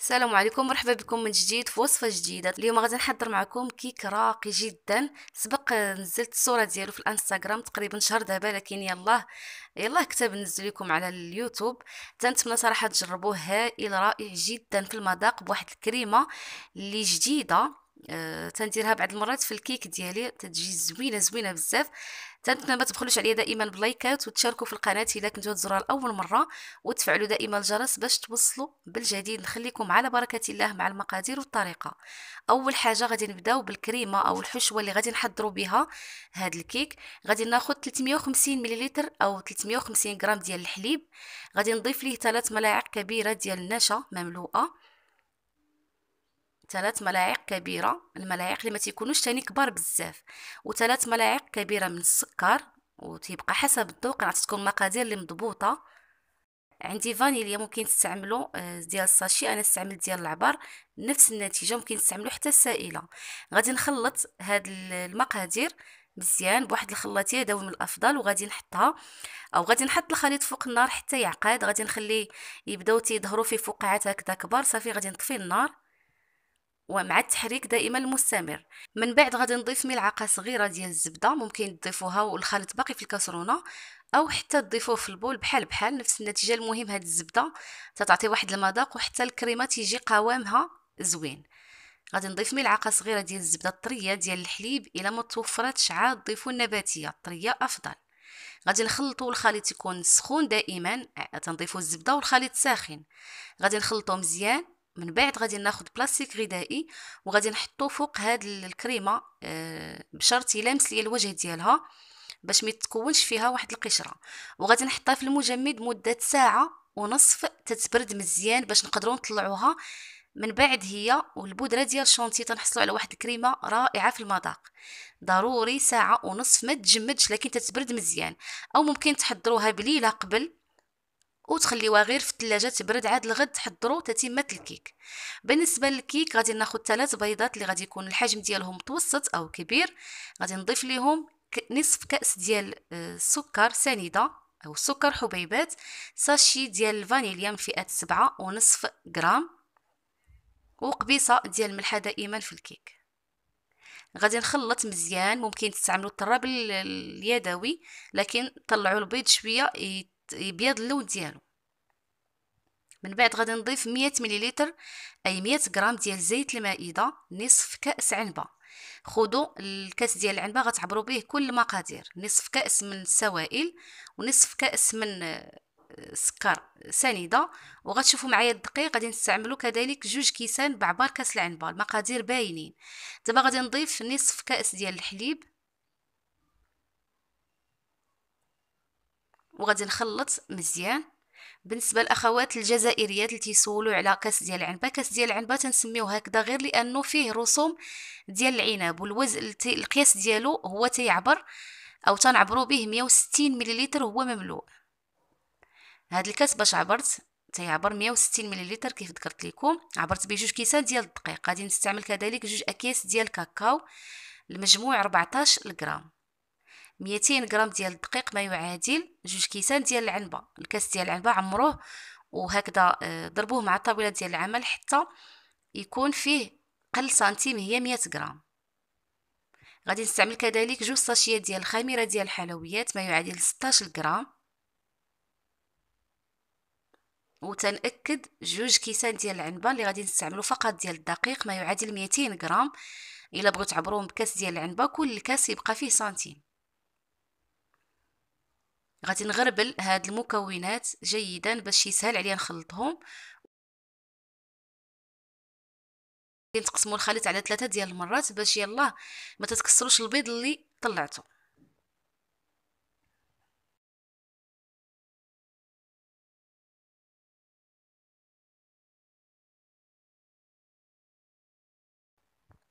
السلام عليكم مرحبا بكم من جديد في وصفه جديده اليوم غادي نحضر معكم كيك راقي جدا سبق نزلت الصوره ديالو في الانستغرام تقريبا شهر دابا لكن يلاه يلاه كتاب نزل لكم على اليوتيوب تنتمنى صراحه تجربوه هائل رائع جدا في المذاق بواحد الكريمه اللي جديده آه تنديرها بعض المرات في الكيك ديالي تتجي زوينه زوينه بزاف تنتمنى ما تبخلوش عليا دائما بلايكات وتشاركوا في القناه الا كنتو تزوروها لاول مره وتفعلوا دائما الجرس باش توصلوا بالجديد نخليكم على بركه الله مع المقادير والطريقه اول حاجه غادي نبداو بالكريمه او الحشوه اللي غادي نحضروا بها هاد الكيك غادي ناخذ 350 مليلتر او 350 غرام ديال الحليب غادي نضيف ليه ثلاث ملاعق كبيره ديال النشا مملوءه ثلاث ملاعق كبيره الملاعق اللي ما تيكونوش تاني كبار بزاف وثلاث ملاعق كبيره من السكر وتيبقى حسب الذوق راه تكون مقادير اللي مضبوطه عندي فانيليا ممكن تستعملو آه، ديال الساشي انا استعملت ديال العبر نفس النتيجه ممكن تستعملو حتى السائله غادي نخلط هاد المقادير مزيان بواحد الخلاط يدوي من الافضل وغادي نحطها او غادي نحط الخليط فوق النار حتى يعقد غادي نخليه يبداو تيظهروا في فقاعات هكذا كبار صافي غادي نطفي النار ومع التحريك دائما المستمر من بعد غادي نضيف ملعقه صغيره ديال الزبده ممكن تضيفوها والخليط باقي في الكاسرونه او حتى تضيفوه في البول بحال بحال نفس النتيجه المهم هاد الزبده تتعطي واحد المذاق وحتى الكريمه تيجي قوامها زوين غادي نضيف ملعقه صغيره ديال الزبده الطريه ديال الحليب الا ما توفرتش عاد ضيفوا النباتيه الطريه افضل غادي نخلطوا الخليط يكون سخون دائما تنضيفوا الزبده والخليط ساخن غادي نخلطوا مزيان من بعد غادي ناخد بلاستيك غذائي وغادي نحطو فوق هاد الكريمه آه، بشرط يلامس ليا الوجه ديالها باش ما يتكونش فيها واحد القشره وغادي نحطها في المجمد مده ساعه ونصف تتبرد مزيان باش نقدروا نطلعوها من بعد هي والبودره ديال شونتي تنحصلوا على واحد الكريمه رائعه في المذاق ضروري ساعه ونصف ما تجمدش لكن تتبرد مزيان او ممكن تحضروها بليله قبل وتخليوها غير في الثلاجه تبرد عاد الغد تحضروا تتمه الكيك بالنسبه للكيك غادي ناخد ثلاث بيضات اللي غادي يكون الحجم ديالهم متوسط او كبير غادي نضيف ليهم نصف كاس ديال السكر آه، سنيده او سكر حبيبات ساشي ديال الفانيليا من فئه سبعة ونصف غرام وقبيصه ديال الملح دائما في الكيك غادي نخلط مزيان ممكن تستعملوا الطراب اليدوي لكن طلعوا البيض شويه يبيض اللون ديالو من بعد غادي نضيف 100 مليلتر اي 100 غرام ديال زيت المائده نصف كاس عنبه خذوا الكاس ديال العنبه غتعبروا به كل المقادير نصف كاس من السوائل ونصف كاس من آه، سكر سنيده وغتشوفوا معايا الدقيق غادي نستعملوا كذلك جوج كيسان بعبار كاس العنبه المقادير باينين دابا غادي نضيف نصف كاس ديال الحليب وغادي نخلط مزيان بالنسبه للاخوات الجزائريات اللي تيسولوا على كاس ديال العنبه كاس ديال العنبه تنسميوه هكذا غير لانه فيه رسوم ديال العنب والوزن القياس ديالو هو تيعبر او تنعبرو به 160 مليلتر هو مملوء هاد الكاس باش عبرت تيعبر 160 مليلتر كيف ذكرت لكم عبرت به جوج كيسان ديال الدقيق غادي نستعمل كذلك جوج اكياس ديال الكاكاو المجموع 14 غرام 200 غرام ديال الدقيق ما يعادل جوج كيسان ديال العنبه الكاس ديال العنبه عمروه وهكذا آه، ضربوه مع الطاوله ديال العمل حتى يكون فيه قل سنتيم هي 100 غرام غادي نستعمل كذلك جوج صاشيات ديال الخميره ديال الحلويات ما يعادل 16 غرام وتنأكد جوج كيسان ديال العنبه اللي غادي نستعملو فقط ديال الدقيق ما يعادل 200 غرام الا بغيتو تعبروهم بكاس ديال العنبه كل كاس يبقى فيه سنتيم غادي نغربل هاد المكونات جيدا باش يسهل عليا نخلطهم كنتقسموا الخليط على ثلاثه ديال المرات باش يلاه ما تتكسروش البيض اللي طلعته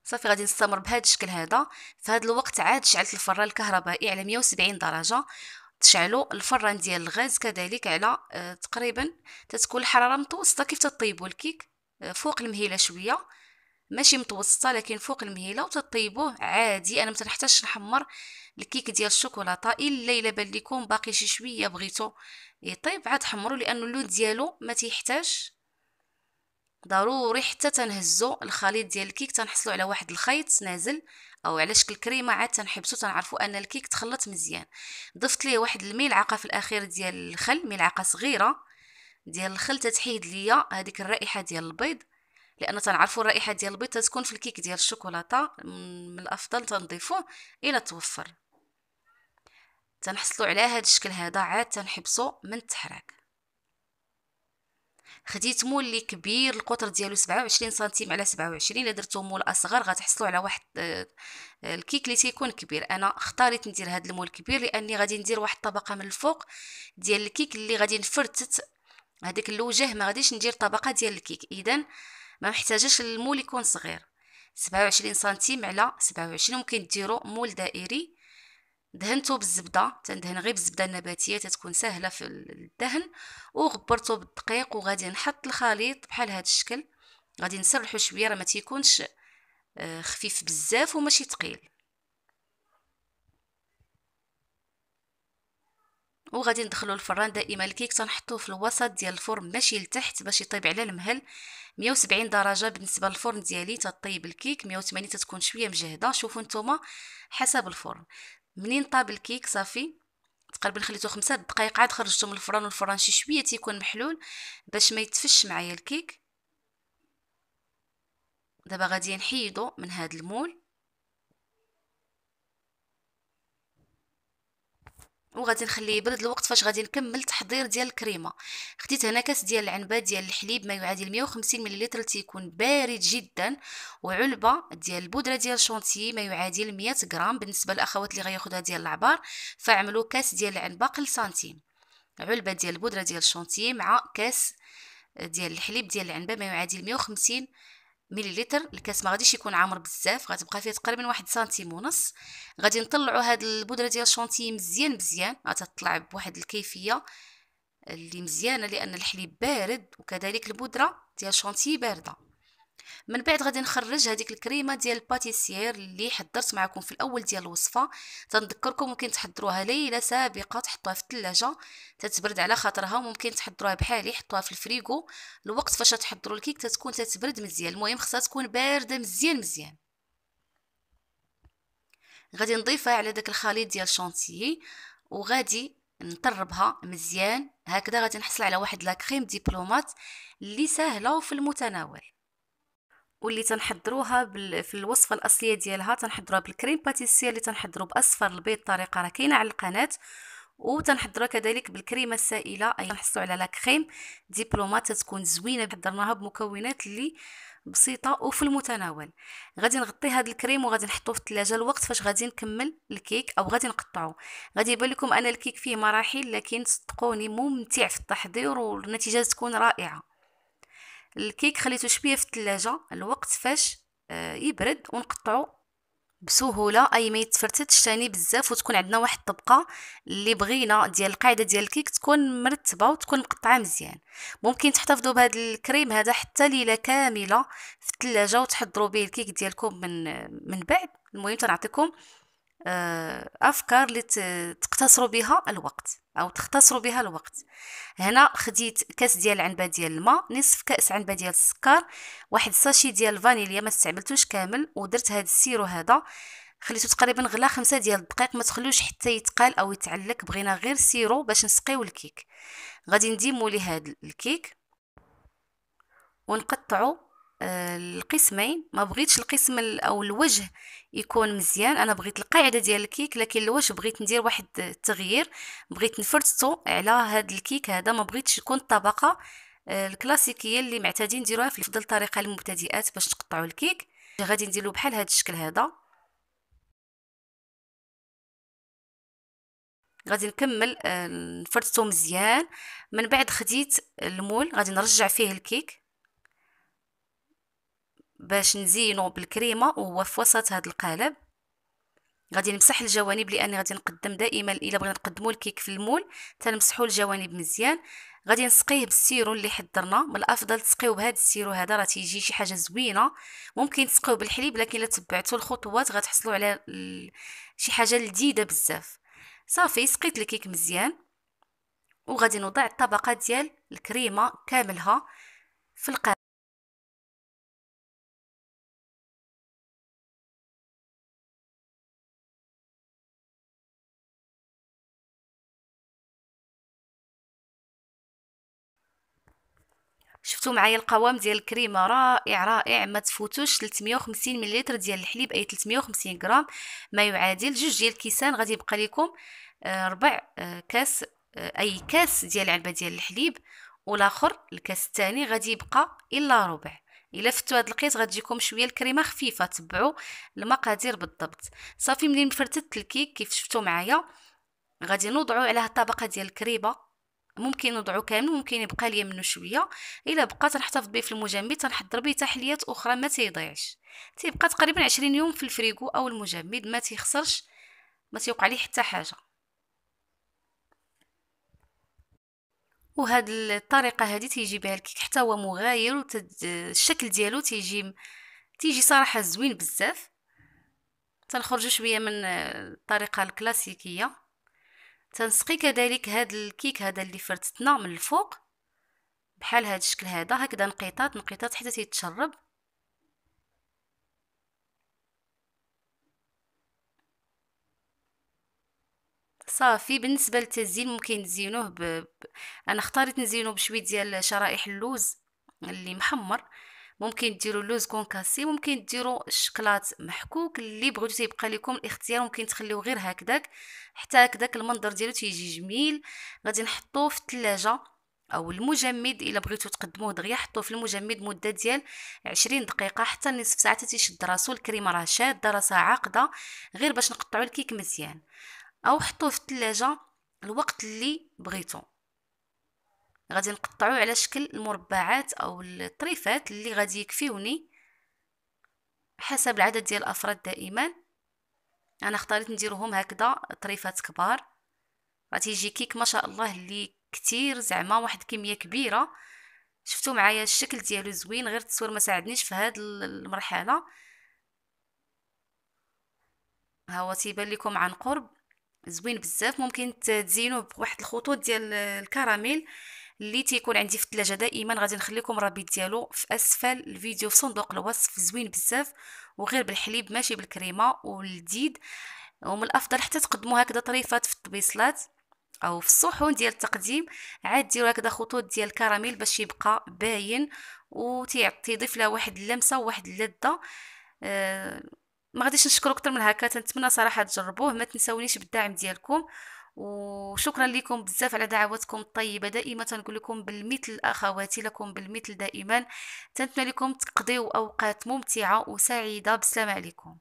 صافي غادي نستمر بهذا الشكل هذا في هذا الوقت عاد شعلت الفران الكهربائي على 170 درجه تشعلوا الفران ديال الغاز كذلك على آه، تقريبا تتكون الحراره متوسطه كيف تطيبوا الكيك آه، فوق المهيله شويه ماشي متوسطه لكن فوق المهيله وتطيبوه عادي انا ما تنحتاجش نحمر الكيك ديال الشوكولاته الا الا بان لكم باقي شي شويه بغيتو يطيب عاد حمروا لانه اللون ديالو ما تيحتاج ضروري حتى تنهزو الخليط ديال الكيك تنحصلو على واحد الخيط نازل او على شكل كريمه عاد تنحبسو تنعرفو ان الكيك تخلط مزيان ضفت ليه واحد الملعقه في الاخير ديال الخل ملعقه صغيره ديال الخل تتحيد ليا هذيك الرائحه ديال البيض لان تنعرفو الرائحه ديال البيض تتكون في الكيك ديال الشوكولاته من الافضل تنضيفوه الى توفر تنحصلو على هذا الشكل هذا عاد تنحبسو من التحراك خديت مول اللي كبير القطر ديالو 27 سنتيم على 27 الا درتو مول اصغر غتحصلوا على واحد آه، آه، الكيك اللي تيكون كبير انا اختاريت ندير هذا المول الكبير لاني غادي ندير واحد الطبقه من الفوق ديال الكيك اللي غادي نفرتت هذيك الوجه ما غاديش ندير طبقه ديال الكيك اذا ما محتاجش المول يكون صغير 27 سنتيم على 27 ممكن ديروا مول دائري دهنته بالزبده تندهن غير بالزبده النباتيه تتكون سهله في الدهن وغبرته بالدقيق وغادي نحط الخليط بحال هذا الشكل غادي نسرحو شويه راه ما تيكونش آه، خفيف بزاف وماشي ثقيل وغادي ندخلو الفران دائما الكيك تنحطوه في الوسط ديال الفرن ماشي لتحت باش يطيب على المهل 170 درجه بالنسبه للفرن ديالي تطيب الكيك 180 تتكون شويه مجهده شوفوا نتوما حسب الفرن منين طاب الكيك صافي تقريبا خليته خمسة دقائق عاد خرجته من الفران والفران شي شويه تيكون محلول باش ما يتفش معايا الكيك دابا غادي نحيدو من هاد المول وغادي نخليه يبرد الوقت فاش غادي نكمل تحضير ديال الكريمه خديت هنا كاس ديال العنبه ديال الحليب ما يعادل 150 ملل تيكون بارد جدا وعلبه ديال البودره ديال الشونتي ما يعادل 100 غرام بالنسبه للاخوات اللي غياخذوها ديال العبار فاعملوا كاس ديال العنبه قل سنتيم علبه ديال البودره ديال الشونتي مع كاس ديال الحليب ديال العنبه ما يعادل 150 مليلتر الكاس ما غاديش يكون عامر بزاف غتبقى فيه تقريبا واحد سنتيم ونص غادي نطلعوا هاد البودره ديال الشونتيي مزيان مزيان غتطلع بواحد الكيفيه اللي مزيانه لان الحليب بارد وكذلك البودره ديال الشونتيي بارده من بعد غادي نخرج هذيك الكريمه ديال الباتيسير اللي حضرت معكم في الاول ديال الوصفه تنذكركم ممكن تحضروها ليله سابقه تحطوها في الثلاجه تتبرد على خاطرها وممكن تحضروها بحالي حطوها في الفريغو الوقت فاش تحضروا الكيك تتكون تتبرد مزيان المهم خصها تكون بارده مزيان مزيان غادي نضيفها على داك الخليط ديال الشونتيي وغادي نطربها مزيان هكذا غادي نحصل على واحد لاكريم ديبلومات اللي سهله وفي المتناول واللي تنحضروها بال... في الوصفه الاصليه ديالها تنحضروها بالكريم باتيسير اللي تنحضرو باصفر البيض طريقه راه كاينه على القناه وتنحضروها كذلك بالكريمه السائله اي نحصلوا على لا كريم ديبلومات تكون زوينه حضرناها بمكونات اللي بسيطه وفي المتناول غادي نغطي هذا الكريم وغادي نحطوه في الثلاجه الوقت فاش غادي نكمل الكيك او غادي نقطعه غادي يبان لكم انا الكيك فيه مراحل لكن صدقوني ممتع في التحضير والنتيجه تكون رائعه الكيك خليته شويه في الثلاجه الوقت فاش آه، يبرد ونقطعو بسهوله اي ما يتفرتتش تاني بزاف وتكون عندنا واحد الطبقه اللي بغينا ديال القاعده ديال الكيك تكون مرتبه وتكون مقطعه مزيان ممكن تحتفظوا بهذا الكريم هذا حتى ليله كامله في الثلاجه وتحضروا به الكيك ديالكم من من بعد المهم تنعطيكم آه، افكار اللي تقتصروا بها الوقت او تختصروا بها الوقت هنا خديت كاس ديال العنبه ديال الماء نصف كاس عنبه ديال السكر واحد ساشي ديال الفانيليا ما استعملتوش كامل ودرت هذا السيرو هذا خليته تقريبا غلا خمسة ديال الدقائق ما تخلوش حتى يتقال او يتعلق بغينا غير سيرو باش نسقيو الكيك غادي نديمو لهاد هاد الكيك ونقطعو آه، القسمين ما بغيتش القسم او الوجه يكون مزيان انا بغيت القاعده ديال الكيك لكن الوجه بغيت ندير واحد التغيير بغيت نفرتو على هاد الكيك هذا ما بغيتش يكون الطبقه آه، الكلاسيكيه اللي معتادين نديروها في افضل طريقه للمبتدئات باش تقطعوا الكيك غادي نديرو بحال هاد الشكل هذا غادي نكمل آه، نفرتو مزيان من بعد خديت المول غادي نرجع فيه الكيك باش نزينو بالكريمه وهو في وسط هذا القالب غادي نمسح الجوانب لان غادي نقدم دائما الا بغينا نقدمو الكيك في المول تنمسحوا الجوانب مزيان غادي نسقيه بالسيرو اللي حضرنا من الافضل تسقيو بهذا السيرو هذا راه تيجي شي حاجه زوينه ممكن تسقيو بالحليب لكن الا تبعتوا الخطوات غتحصلوا على شي حاجه لذيذه بزاف صافي سقيت الكيك مزيان وغادي نوضع الطبقه ديال الكريمه كاملها في القالب شفتوا معايا القوام ديال الكريمه رائع رائع ما تفوتوش 350 ملل ديال الحليب اي 350 غرام ما يعادل جوج ديال الكيسان غادي يبقى لكم آه، ربع آه، كاس آه، اي كاس ديال علبه ديال الحليب والاخر الكاس الثاني غادي يبقى الا ربع الا فتوا هاد القيس غتجيكم شويه الكريمه خفيفه تبعوا المقادير بالضبط صافي ملي نفرتت الكيك كيف شفتوا معايا غادي نوضعوا هاد الطبقه ديال الكريمه ممكن نوضعو كامل ممكن يبقى ليا منه شويه الا بقى تنحتفظ به في المجمد تنحضر به تحليات اخرى ما تيضيعش تيبقى تقريبا عشرين يوم في الفريغو او المجمد ما تيخسرش ما تيوقع ليه حتى حاجه وهاد الطريقه هادي تيجي بها الكيك حتى هو مغاير والشكل ديالو تيجي تيجي صراحه زوين بزاف تنخرجوا شويه من الطريقه الكلاسيكيه تنسقي كذلك هاد الكيك هذا اللي فرتتنا من الفوق بحال هاد الشكل هذا هكذا نقيطات نقيطات حتى تيتشرب صافي بالنسبه للتزيين ممكن تزينوه ب... انا اختاريت نزينوه بشويه ديال شرائح اللوز اللي محمر ممكن ديروا لوز كونكاسي ممكن ديروا الشكلاط محكوك اللي بغيتو تيبقى لكم الاختيار ممكن تخليوه غير هكذاك حتى هكذاك المنظر ديالو تيجي جميل غادي نحطوه في الثلاجه او المجمد الا بغيتو تقدموه دغيا حطوه في المجمد مده ديال 20 دقيقه حتى نصف ساعه تيشد راسو الكريمه راه شاده راسها عاقده غير باش نقطعوا الكيك مزيان او حطوه في الثلاجه الوقت اللي بغيتو غادي نقطعو على شكل المربعات او الطريفات اللي غادي يكفيوني حسب العدد ديال الافراد دائما انا اختاريت نديرهم هكذا طريفات كبار غادي يجي كيك ما شاء الله اللي كتير زعما واحد كميه كبيره شفتوا معايا الشكل ديالو زوين غير التصوير ما ساعدنيش في هاد المرحله ها هو تيبان لكم عن قرب زوين بزاف ممكن تزينوه بواحد الخطوط ديال الكراميل اللي تيكون عندي في الثلاجه دائما غادي نخليكم الرابط ديالو في اسفل الفيديو في صندوق الوصف زوين بزاف وغير بالحليب ماشي بالكريمه والديد ومن الافضل حتى تقدموا هكذا طريفات في الطبيصلات او في الصحون ديال التقديم عاد ديروا هكذا خطوط ديال الكراميل باش يبقى باين وتيعطي يضيف لها واحد اللمسه وواحد اللذه أه ما غاديش نشكر اكثر من هكا تنتمنى صراحه تجربوه ما تنساونيش بالدعم ديالكم وشكرا لكم بزاف على دعواتكم الطيبه دائما تنقول لكم بالمثل اخواتي لكم بالمثل دائما تنتمنى لكم تقضيو اوقات ممتعه وسعيده بسلام عليكم